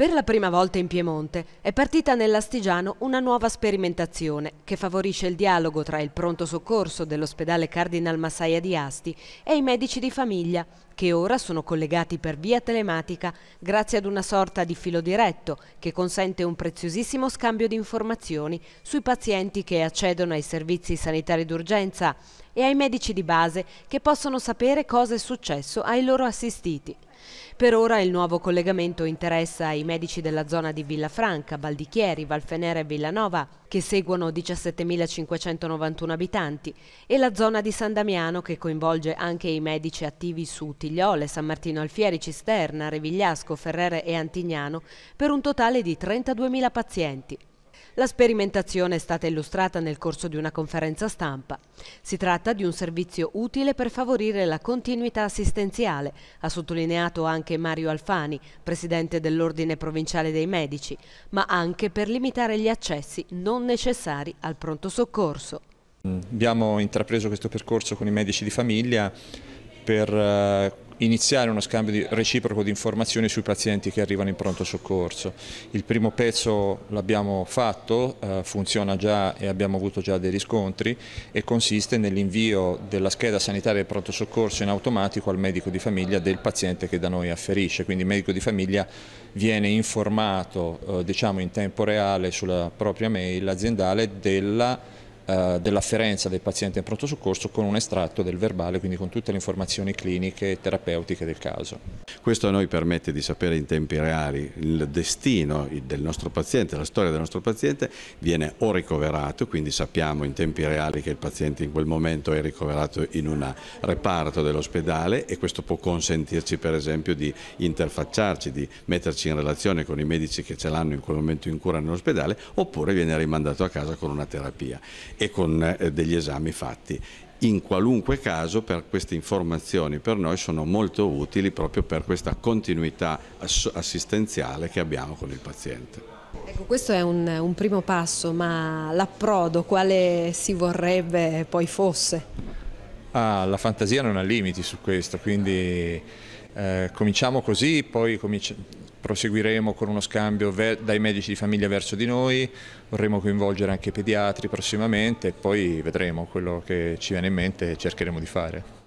Per la prima volta in Piemonte è partita nell'Astigiano una nuova sperimentazione che favorisce il dialogo tra il pronto soccorso dell'ospedale Cardinal Massaia di Asti e i medici di famiglia, che ora sono collegati per via telematica grazie ad una sorta di filo diretto che consente un preziosissimo scambio di informazioni sui pazienti che accedono ai servizi sanitari d'urgenza e ai medici di base che possono sapere cosa è successo ai loro assistiti. Per ora il nuovo collegamento interessa i medici della zona di Villafranca, Baldichieri, Valfenere e Villanova, che seguono 17.591 abitanti, e la zona di San Damiano, che coinvolge anche i medici attivi su Tigliole, San Martino Alfieri, Cisterna, Revigliasco, Ferrere e Antignano, per un totale di 32.000 pazienti. La sperimentazione è stata illustrata nel corso di una conferenza stampa. Si tratta di un servizio utile per favorire la continuità assistenziale, ha sottolineato anche Mario Alfani, presidente dell'Ordine Provinciale dei Medici, ma anche per limitare gli accessi non necessari al pronto soccorso. Abbiamo intrapreso questo percorso con i medici di famiglia per eh, iniziare uno scambio di reciproco di informazioni sui pazienti che arrivano in pronto soccorso. Il primo pezzo l'abbiamo fatto, eh, funziona già e abbiamo avuto già dei riscontri e consiste nell'invio della scheda sanitaria di pronto soccorso in automatico al medico di famiglia del paziente che da noi afferisce, quindi il medico di famiglia viene informato eh, diciamo in tempo reale sulla propria mail aziendale della eh, dell'afferenza del paziente in pronto soccorso con un estratto del verbale, quindi con tutte le informazioni cliniche e terapeutiche del caso. Questo a noi permette di sapere in tempi reali il destino del nostro paziente, la storia del nostro paziente, viene o ricoverato, quindi sappiamo in tempi reali che il paziente in quel momento è ricoverato in un reparto dell'ospedale e questo può consentirci per esempio di interfacciarci, di metterci in relazione con i medici che ce l'hanno in quel momento in cura nell'ospedale oppure viene rimandato a casa con una terapia e con eh, degli esami fatti. In qualunque caso per queste informazioni per noi sono molto utili proprio per questa continuità assistenziale che abbiamo con il paziente. Ecco, questo è un, un primo passo, ma l'approdo quale si vorrebbe poi fosse? Ah, la fantasia non ha limiti su questo, quindi eh, cominciamo così, poi cominciamo proseguiremo con uno scambio dai medici di famiglia verso di noi, vorremmo coinvolgere anche i pediatri prossimamente e poi vedremo quello che ci viene in mente e cercheremo di fare.